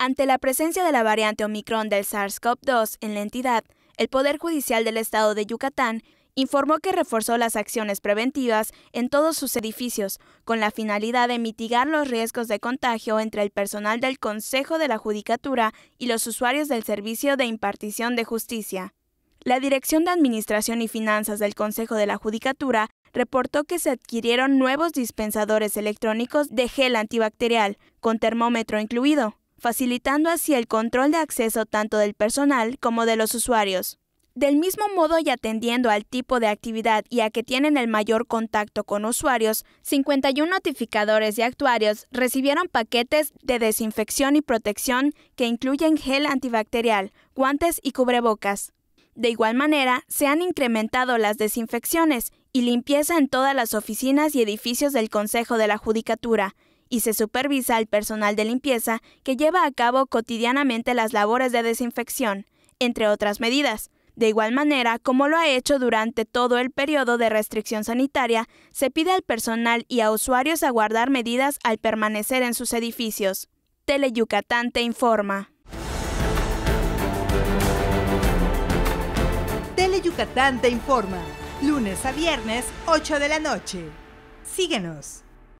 Ante la presencia de la variante Omicron del SARS-CoV-2 en la entidad, el Poder Judicial del Estado de Yucatán informó que reforzó las acciones preventivas en todos sus edificios, con la finalidad de mitigar los riesgos de contagio entre el personal del Consejo de la Judicatura y los usuarios del Servicio de Impartición de Justicia. La Dirección de Administración y Finanzas del Consejo de la Judicatura reportó que se adquirieron nuevos dispensadores electrónicos de gel antibacterial, con termómetro incluido, facilitando así el control de acceso tanto del personal como de los usuarios. Del mismo modo y atendiendo al tipo de actividad y a que tienen el mayor contacto con usuarios, 51 notificadores y actuarios recibieron paquetes de desinfección y protección que incluyen gel antibacterial, guantes y cubrebocas. De igual manera, se han incrementado las desinfecciones y limpieza en todas las oficinas y edificios del Consejo de la Judicatura, y se supervisa al personal de limpieza que lleva a cabo cotidianamente las labores de desinfección, entre otras medidas. De igual manera, como lo ha hecho durante todo el periodo de restricción sanitaria, se pide al personal y a usuarios aguardar medidas al permanecer en sus edificios. Yucatán te informa. Yucatán te informa. Lunes a viernes, 8 de la noche. Síguenos.